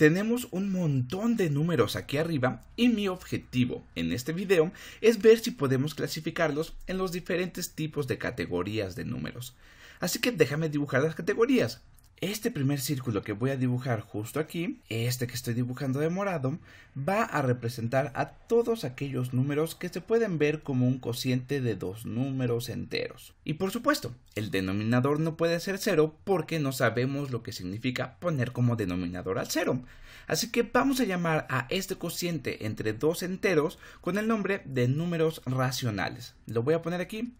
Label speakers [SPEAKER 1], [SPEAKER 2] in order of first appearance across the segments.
[SPEAKER 1] tenemos un montón de números aquí arriba y mi objetivo en este video es ver si podemos clasificarlos en los diferentes tipos de categorías de números. Así que déjame dibujar las categorías. Este primer círculo que voy a dibujar justo aquí, este que estoy dibujando de morado, va a representar a todos aquellos números que se pueden ver como un cociente de dos números enteros. Y por supuesto, el denominador no puede ser cero porque no sabemos lo que significa poner como denominador al cero. Así que vamos a llamar a este cociente entre dos enteros con el nombre de números racionales. Lo voy a poner aquí.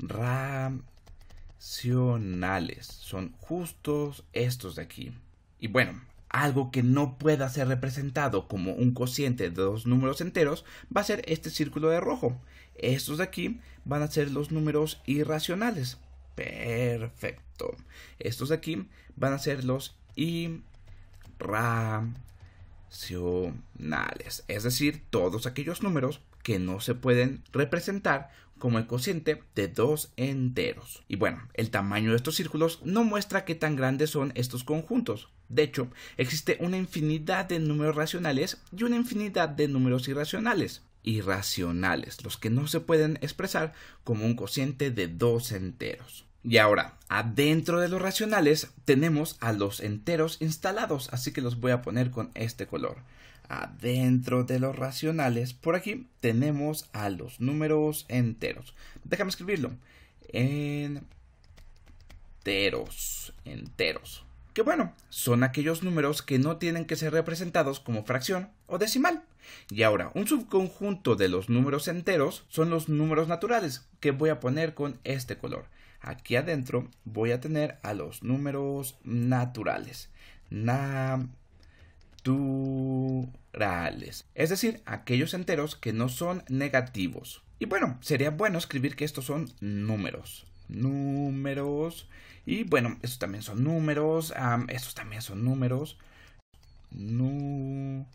[SPEAKER 1] Ra racionales. Son justos estos de aquí. Y bueno, algo que no pueda ser representado como un cociente de dos números enteros va a ser este círculo de rojo. Estos de aquí van a ser los números irracionales. Perfecto. Estos de aquí van a ser los irracionales racionales, es decir, todos aquellos números que no se pueden representar como el cociente de dos enteros. Y bueno, el tamaño de estos círculos no muestra qué tan grandes son estos conjuntos. De hecho, existe una infinidad de números racionales y una infinidad de números irracionales. Irracionales, los que no se pueden expresar como un cociente de dos enteros. Y ahora, adentro de los racionales tenemos a los enteros instalados, así que los voy a poner con este color. Adentro de los racionales, por aquí tenemos a los números enteros. Déjame escribirlo. Enteros, enteros. Que bueno, son aquellos números que no tienen que ser representados como fracción o decimal. Y ahora, un subconjunto de los números enteros son los números naturales, que voy a poner con este color. Aquí adentro voy a tener a los números naturales. Naturales. Es decir, aquellos enteros que no son negativos. Y bueno, sería bueno escribir que estos son números. Números. Y bueno, estos también son números. estos también son números. Números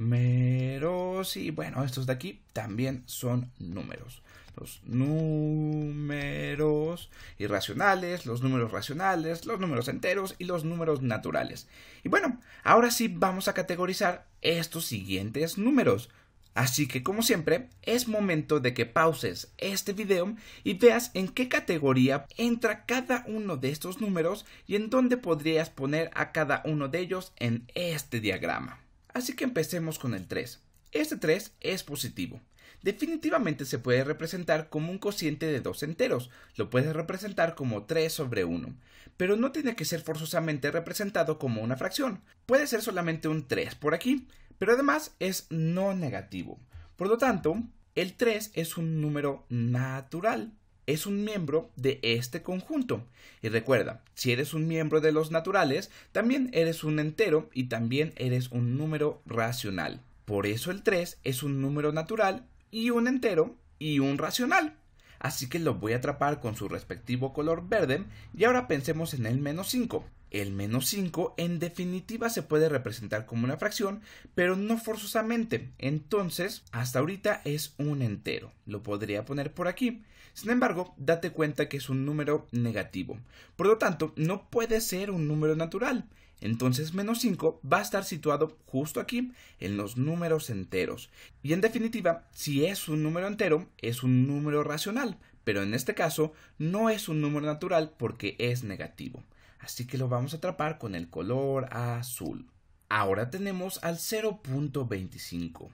[SPEAKER 1] números... y bueno, estos de aquí también son números. Los números irracionales, los números racionales, los números enteros y los números naturales. Y bueno, ahora sí vamos a categorizar estos siguientes números. Así que como siempre, es momento de que pauses este video y veas en qué categoría entra cada uno de estos números y en dónde podrías poner a cada uno de ellos en este diagrama. Así que empecemos con el 3. Este 3 es positivo. Definitivamente se puede representar como un cociente de dos enteros, lo puedes representar como 3 sobre 1, pero no tiene que ser forzosamente representado como una fracción, puede ser solamente un 3 por aquí, pero además es no negativo. Por lo tanto, el 3 es un número natural es un miembro de este conjunto. Y recuerda, si eres un miembro de los naturales, también eres un entero y también eres un número racional. Por eso el 3 es un número natural y un entero y un racional. Así que lo voy a atrapar con su respectivo color verde y ahora pensemos en el menos 5. El menos 5 en definitiva se puede representar como una fracción, pero no forzosamente. Entonces, hasta ahorita es un entero. Lo podría poner por aquí. Sin embargo, date cuenta que es un número negativo. Por lo tanto, no puede ser un número natural. Entonces menos 5 va a estar situado justo aquí en los números enteros. Y en definitiva, si es un número entero, es un número racional, pero en este caso no es un número natural porque es negativo. Así que lo vamos a atrapar con el color azul. Ahora tenemos al 0.25.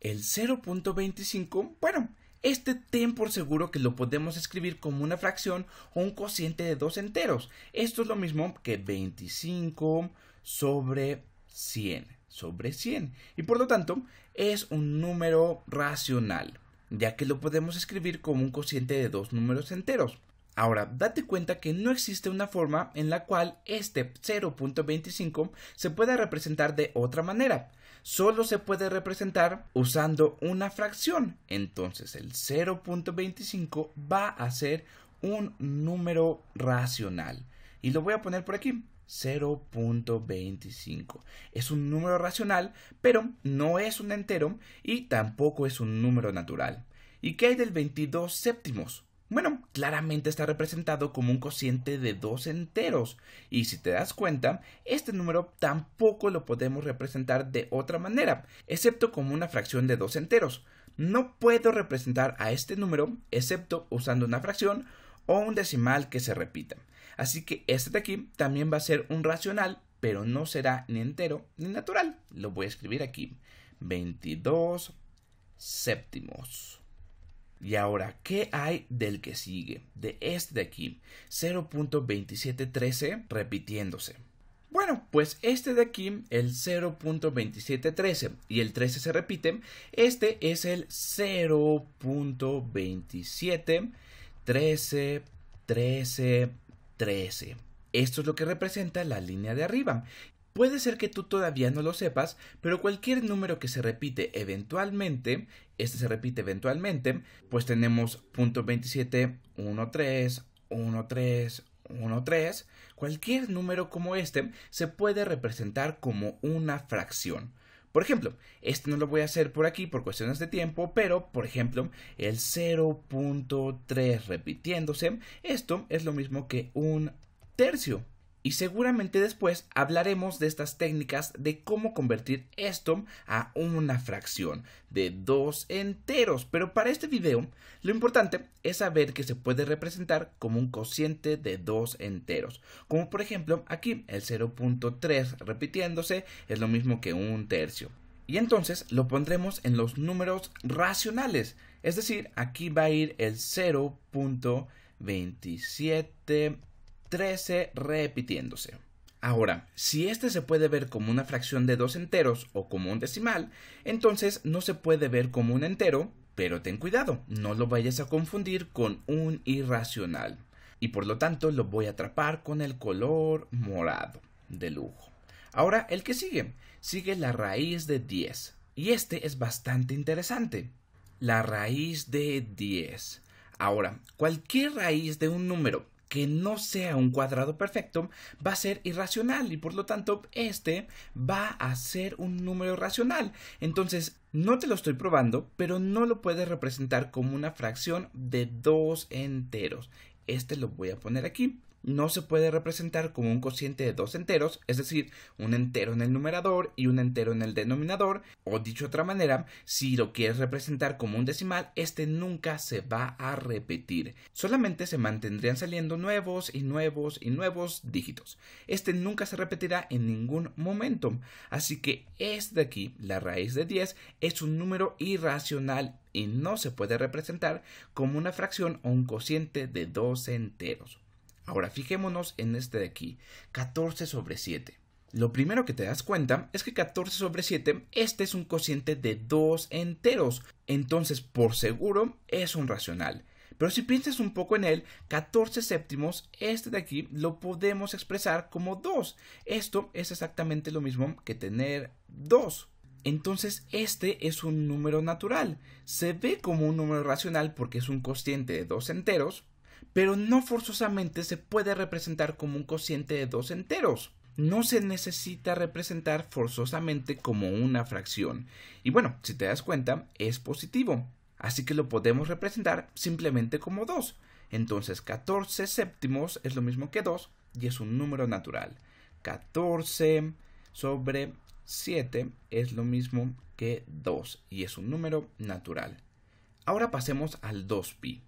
[SPEAKER 1] El 0.25, bueno, este ten por seguro que lo podemos escribir como una fracción o un cociente de dos enteros. Esto es lo mismo que 25 sobre 100, sobre 100. Y por lo tanto, es un número racional, ya que lo podemos escribir como un cociente de dos números enteros. Ahora, date cuenta que no existe una forma en la cual este 0.25 se pueda representar de otra manera. Solo se puede representar usando una fracción. Entonces, el 0.25 va a ser un número racional. Y lo voy a poner por aquí. 0.25. Es un número racional, pero no es un entero y tampoco es un número natural. ¿Y qué hay del 22 séptimos? Bueno, claramente está representado como un cociente de dos enteros, y si te das cuenta, este número tampoco lo podemos representar de otra manera, excepto como una fracción de dos enteros. No puedo representar a este número excepto usando una fracción o un decimal que se repita. Así que este de aquí también va a ser un racional, pero no será ni entero ni natural. Lo voy a escribir aquí. 22 séptimos. Y ahora, ¿qué hay del que sigue? De este de aquí, 0.2713 repitiéndose. Bueno, pues este de aquí, el 0.2713 y el 13 se repiten, este es el 0.27 13 Esto es lo que representa la línea de arriba Puede ser que tú todavía no lo sepas, pero cualquier número que se repite eventualmente, este se repite eventualmente, pues tenemos 0.27131313, Cualquier número como este se puede representar como una fracción. Por ejemplo, este no lo voy a hacer por aquí por cuestiones de tiempo, pero por ejemplo, el 0.3 repitiéndose, esto es lo mismo que un tercio. Y seguramente después hablaremos de estas técnicas de cómo convertir esto a una fracción de dos enteros. Pero para este video, lo importante es saber que se puede representar como un cociente de dos enteros. Como por ejemplo, aquí el 0.3 repitiéndose es lo mismo que un tercio. Y entonces lo pondremos en los números racionales. Es decir, aquí va a ir el 0.27 13 repitiéndose. Ahora, si este se puede ver como una fracción de dos enteros o como un decimal, entonces no se puede ver como un entero, pero ten cuidado, no lo vayas a confundir con un irracional. Y por lo tanto lo voy a atrapar con el color morado, de lujo. Ahora, el que sigue, sigue la raíz de 10. Y este es bastante interesante. La raíz de 10. Ahora, cualquier raíz de un número que no sea un cuadrado perfecto va a ser irracional y por lo tanto este va a ser un número racional. Entonces, no te lo estoy probando, pero no lo puedes representar como una fracción de dos enteros. Este lo voy a poner aquí no se puede representar como un cociente de dos enteros, es decir, un entero en el numerador y un entero en el denominador, o dicho de otra manera, si lo quieres representar como un decimal, este nunca se va a repetir. Solamente se mantendrían saliendo nuevos y nuevos y nuevos dígitos. Este nunca se repetirá en ningún momento. Así que este de aquí, la raíz de 10, es un número irracional y no se puede representar como una fracción o un cociente de dos enteros. Ahora fijémonos en este de aquí, 14 sobre 7. Lo primero que te das cuenta es que 14 sobre 7, este es un cociente de 2 enteros, entonces por seguro es un racional. Pero si piensas un poco en él, 14 séptimos, este de aquí lo podemos expresar como 2. Esto es exactamente lo mismo que tener 2. Entonces este es un número natural. Se ve como un número racional porque es un cociente de 2 enteros, pero no forzosamente se puede representar como un cociente de dos enteros. No se necesita representar forzosamente como una fracción. Y bueno, si te das cuenta, es positivo. Así que lo podemos representar simplemente como 2. Entonces 14 séptimos es lo mismo que 2 y es un número natural. 14 sobre 7 es lo mismo que 2 y es un número natural. Ahora pasemos al 2pi.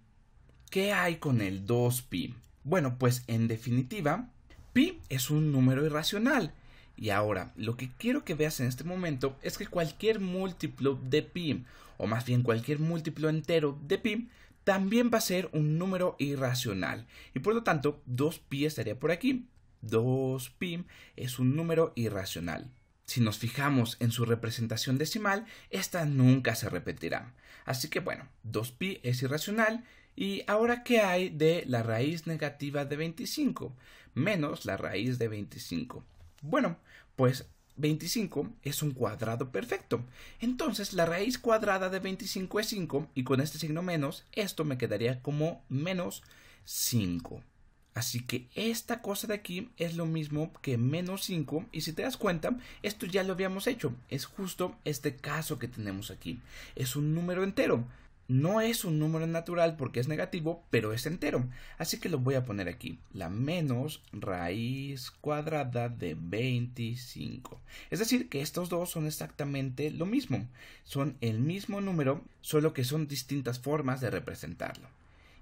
[SPEAKER 1] ¿Qué hay con el 2pi? Bueno, pues en definitiva, pi es un número irracional. Y ahora, lo que quiero que veas en este momento es que cualquier múltiplo de pi, o más bien cualquier múltiplo entero de pi, también va a ser un número irracional. Y por lo tanto, 2pi estaría por aquí. 2pi es un número irracional. Si nos fijamos en su representación decimal, esta nunca se repetirá. Así que bueno, 2pi es irracional ¿Y ahora qué hay de la raíz negativa de 25? Menos la raíz de 25. Bueno, pues 25 es un cuadrado perfecto. Entonces la raíz cuadrada de 25 es 5 y con este signo menos, esto me quedaría como menos 5. Así que esta cosa de aquí es lo mismo que menos 5 y si te das cuenta, esto ya lo habíamos hecho. Es justo este caso que tenemos aquí. Es un número entero. No es un número natural porque es negativo, pero es entero. Así que lo voy a poner aquí. La menos raíz cuadrada de 25. Es decir, que estos dos son exactamente lo mismo. Son el mismo número, solo que son distintas formas de representarlo.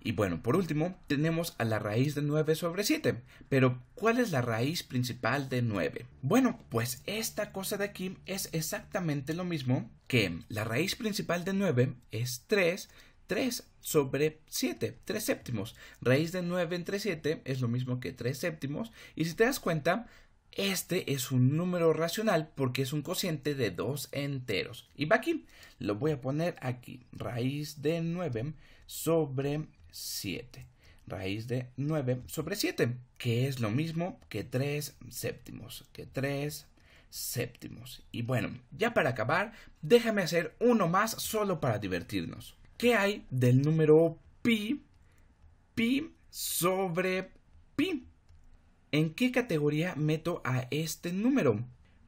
[SPEAKER 1] Y bueno, por último, tenemos a la raíz de 9 sobre 7. Pero, ¿cuál es la raíz principal de 9? Bueno, pues esta cosa de aquí es exactamente lo mismo que la raíz principal de 9 es 3, 3 sobre 7, 3 séptimos. Raíz de 9 entre 7 es lo mismo que 3 séptimos. Y si te das cuenta, este es un número racional porque es un cociente de 2 enteros. Y va aquí, lo voy a poner aquí, raíz de 9 sobre 7 raíz de 9 sobre 7, que es lo mismo que 3 séptimos, que 3 séptimos. Y bueno, ya para acabar, déjame hacer uno más solo para divertirnos. ¿Qué hay del número pi, pi sobre pi? ¿En qué categoría meto a este número?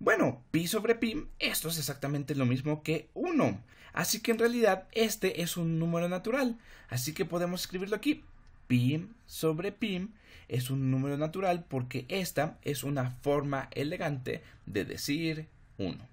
[SPEAKER 1] Bueno, pi sobre pi, esto es exactamente lo mismo que 1. Así que en realidad este es un número natural. Así que podemos escribirlo aquí. Pi sobre pi es un número natural porque esta es una forma elegante de decir 1.